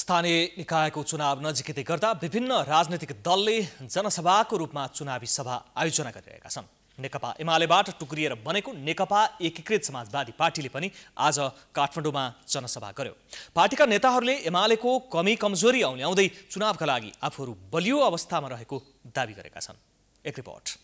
स्थानीय निकायको चुनाव नजिकै गर्दा विभिन्न राजनैतिक दलले जनसभाको रूपमा चुनावी सभा आयोजना गरिरहेका छन् नेकपा एमालेबाट टुक्रिएर बनेको नेकपा एकीकृत समाजवादी पार्टीले पनि आज काठमाडौँमा जनसभा गर्यो पार्टीका नेताहरूले एमालेको कमी कमजोरी औल्याउँदै चुनावका लागि आफूहरू बलियो अवस्थामा रहेको दावी गरेका छन् एक रिपोर्ट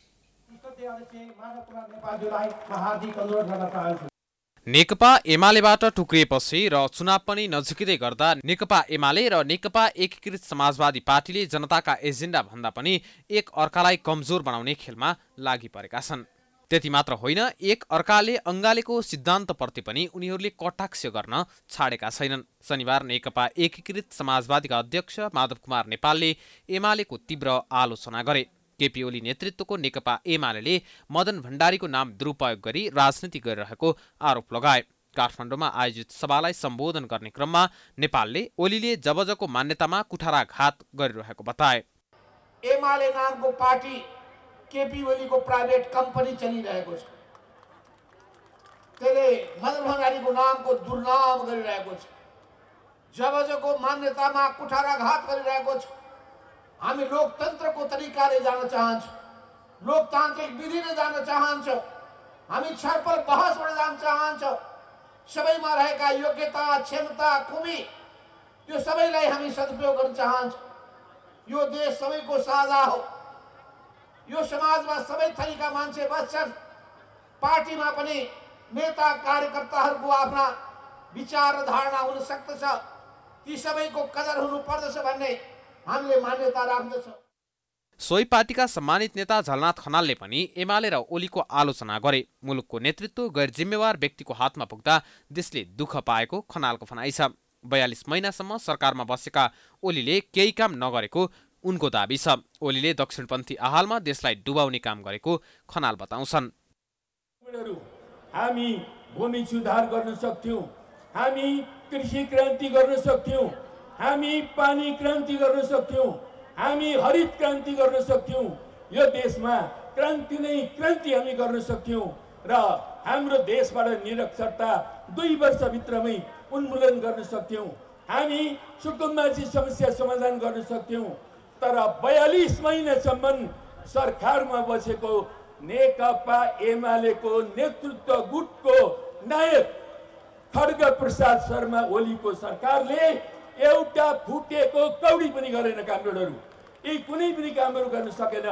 नेकपा एमालेबाट टुक्रिएपछि र चुनाव पनि नजिकिँदै गर्दा नेकपा एमाले र नेकपा एकीकृत समाजवादी पार्टीले जनताका एजेन्डा भन्दा पनि एक अर्कालाई कमजोर बनाउने खेलमा लागि परेका छन् त्यति मात्र होइन एक अर्काले अङ्गालेको सिद्धान्तप्रति पनि उनीहरूले कटाक्ष गर्न छाडेका छैनन् शनिबार नेकपा एकीकृत समाजवादीका अध्यक्ष माधव कुमार नेपालले एमालेको तीव्र आलोचना गरे केपी ओली नेतृत्वको नेकपा एमाले मदन भण्डारीको नाम दुरुपयोग गरी राजनीति गरिरहेको आरोप लगाए काठमाडौँमा आयोजित सभालाई सम्बोधन गर्ने क्रममा नेपालले ओलीले जबको मान्यतामा कुठाराघात गरिरहेको बताए एमाले नामको पार्टी केपी ओलीको प्राइभेट कम्पनी चलिरहेको छ त्यसले मदन भण्डारीको नामको दुर्नाम गरिरहेको छ जबको मान्यतामा कुठाराघात गरिरहेको छ हमी लोकतंत्र को तरीका जान लोकतांत्रिक विधि ने जान चाहन्छौँ हमी छलफल में जान सब में रहकर योग्यता क्षमता खुमी यो सब सदुपयोग कर चाहन्छौँ यो देश को साझा हो यो सब थरी का मं बच्चन पार्टी में नेता को अपना विचार धारणा होद ती सब को कदर होने भन्ने हामीले मान्यता राख्दछ सोही पार्टीका सम्मानित नेता झलनाथ खनालले पनि एमाले र ओलीको आलोचना गरे मुलुकको नेतृत्व गैर जिम्मेवार व्यक्तिको हातमा पुग्दा देशले दुःख पाएको खनालको भनाइ छ बयालिस महिनासम्म सरकारमा बसेका ओलीले केही काम नगरेको उनको दावी छ ओलीले दक्षिणपन्थी आहालमा देशलाई डुबाउने काम गरेको खनाल बताउँछन् हामी भूमि सुधार गर्न सक्थ्यौँ हामी कृषि क्रान्ति गर्न सक्थ्यौँ हामी पानी क्रान्ति गर्न सक्थ्यौँ हामी हरित क्रान्ति गर्न सक्थ्यौँ यो देशमा क्रान्ति नै क्रान्ति हामी गर्न सक्थ्यौँ र हाम्रो देशबाट निरक्षरता दुई वर्षभित्रमै उन्मूलन गर्न सक्थ्यौँ हामी सुकुम्बासी समस्या समाधान गर्न सक्थ्यौँ तर बयालिस महिनासम्म सरकारमा बसेको नेकपा एमालेको नेतृत्व गुटको नायक खड्ग प्रसाद शर्मा ओलीको सरकारले एउटा फुटेको कौडी पनि गरेन कामरेडहरू यी कुनै पनि कामहरू गर्न सकेन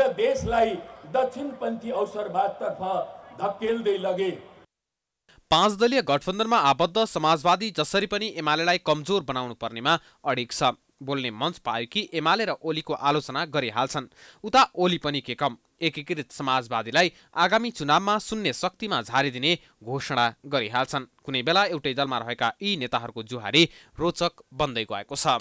र देशलाई दक्षिणपन्थी अवसरवादतर्फ धकेल्दै लगे पाँच दलीय गठबन्धनमा आबद्ध समाजवादी जसरी पनि एमालेलाई कमजोर बनाउनु पर्नेमा अडिग छ बोल्ने मञ्च पायो कि एमाले र ओलीको आलोचना गरिहाल्छन् उता ओली पनि के कम एकीकृत समाजवादीलाई आगामी चुनावमा शून्य शक्तिमा झारिदिने घोषणा गरिहाल्छन् कुनै बेला एउटै दलमा रहेका यी नेताहरूको जुहारी रोचक बन्दै गएको छ